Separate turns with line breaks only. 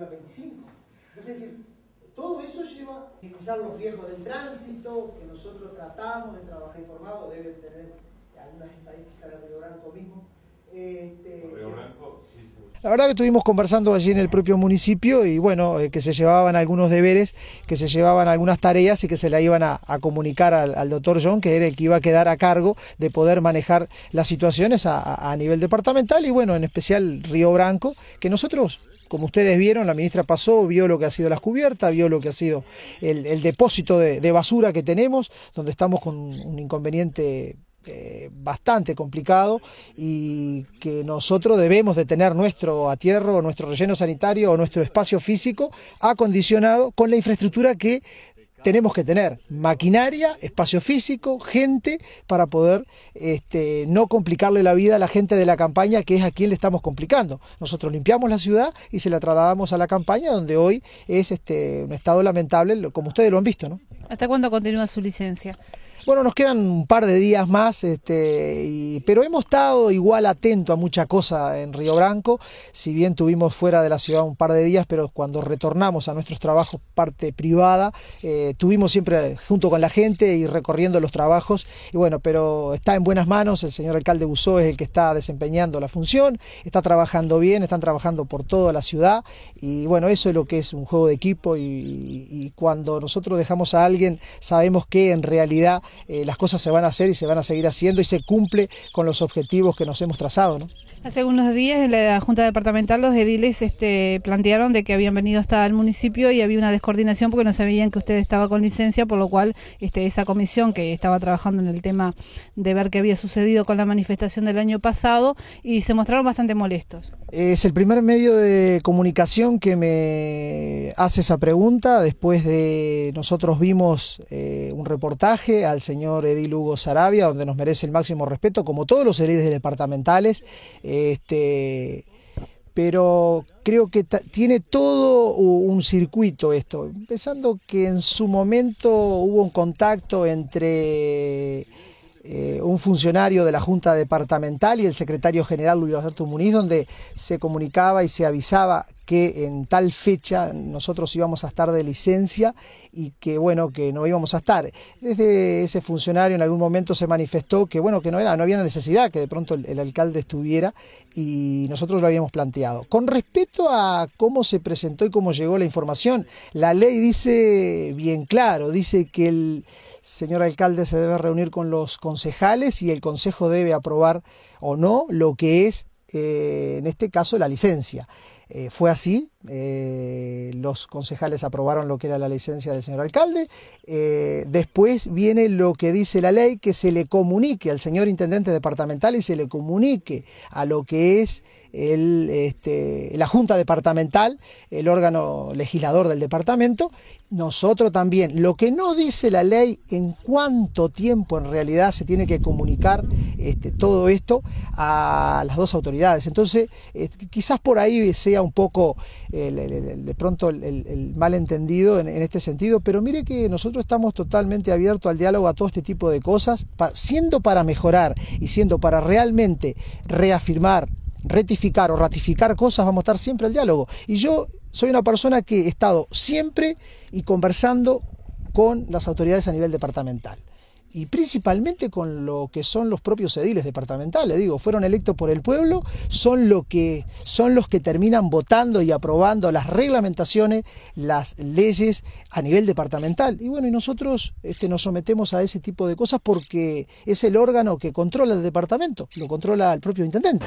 25. Entonces, es decir, todo eso lleva a minimizar los riesgos del tránsito, que nosotros tratamos de trabajar informado, deben tener algunas estadísticas de Río Branco mismo, este, la verdad que estuvimos conversando allí en el propio municipio y bueno, eh, que se llevaban algunos deberes, que se llevaban algunas tareas y que se la iban a, comunicar al, doctor John, que era el que iba a quedar a cargo de poder manejar las situaciones a, nivel departamental y bueno, en especial Río Branco, que nosotros como ustedes vieron, la ministra pasó, vio lo que ha sido las cubiertas, vio lo que ha sido el, depósito de, de, basura que tenemos, donde estamos con un inconveniente eh, bastante complicado y que nosotros debemos de tener nuestro atierro, nuestro relleno sanitario o nuestro espacio físico acondicionado con la infraestructura que tenemos que tener maquinaria, espacio físico, gente para poder este, no complicarle la vida a la gente de la campaña, que es a quien le estamos complicando. Nosotros limpiamos la ciudad y se la trasladamos a la campaña, donde hoy es este, un estado lamentable, como ustedes lo han visto. ¿Hasta cuándo continúa su licencia? Bueno, nos quedan un par de días más, este, y, pero hemos estado igual atento a mucha cosa en Río Branco, si bien tuvimos fuera de la ciudad un par de días, pero cuando retornamos a nuestros trabajos parte privada, eh, tuvimos siempre junto con la gente y recorriendo los trabajos, y bueno, pero está en buenas manos, el señor alcalde Busó es el que está desempeñando la función, está trabajando bien, están trabajando por toda la ciudad, y bueno, eso es lo que es un juego de equipo, y cuando nosotros dejamos a alguien, sabemos que en realidad eh, las cosas se van a hacer y se van a seguir haciendo y se cumple con los objetivos que nos hemos trazado. Hace unos días en la Junta Departamental los ediles este, plantearon de que habían venido hasta el municipio y había una descoordinación porque no sabían que usted estaba con licencia, por lo cual este, esa comisión que estaba trabajando en el tema de ver qué había sucedido con la manifestación del año pasado y se mostraron bastante molestos. Es el primer medio de comunicación que me hace esa pregunta después de nosotros vimos eh, un reportaje al señor Edil Hugo Sarabia donde nos merece el máximo respeto como todos los ediles departamentales. Este, pero creo que tiene todo un circuito esto, empezando que en su momento hubo un contacto entre eh, un funcionario de la Junta Departamental y el secretario general Luis Alberto Muniz, donde se comunicaba y se avisaba que en tal fecha nosotros íbamos a estar de licencia y que bueno, que no íbamos a estar. Desde ese funcionario en algún momento se manifestó que bueno, que no era, no había necesidad que de pronto el alcalde estuviera y nosotros lo habíamos planteado. Con respecto a cómo se presentó y cómo llegó la información, la ley dice bien claro, dice que el señor alcalde se debe reunir con los concejales y el consejo debe aprobar o no lo que es, eh, en este caso, la licencia. Eh, fue así, eh, los concejales aprobaron lo que era la licencia del señor alcalde, eh, después viene lo que dice la ley, que se le comunique al señor intendente departamental y se le comunique a lo que es el, este, la Junta Departamental, el órgano legislador del departamento, nosotros también. Lo que no dice la ley en cuánto tiempo en realidad se tiene que comunicar este, todo esto a las dos autoridades. Entonces, quizás por ahí sea un poco de pronto el, malentendido en, este sentido, pero mire que nosotros estamos totalmente abiertos al diálogo a todo este tipo de cosas, siendo para mejorar y siendo para realmente reafirmar, rectificar o ratificar cosas, vamos a estar siempre al diálogo. Y yo soy una persona que he estado siempre y conversando con las autoridades a nivel departamental y principalmente con lo que son los propios ediles departamentales. Digo, fueron electos por el pueblo, son, que, son los que terminan votando y aprobando las reglamentaciones, las leyes a nivel departamental. Y bueno, y nosotros este, nos sometemos a ese tipo de cosas porque es el órgano que controla el departamento, lo controla el propio intendente.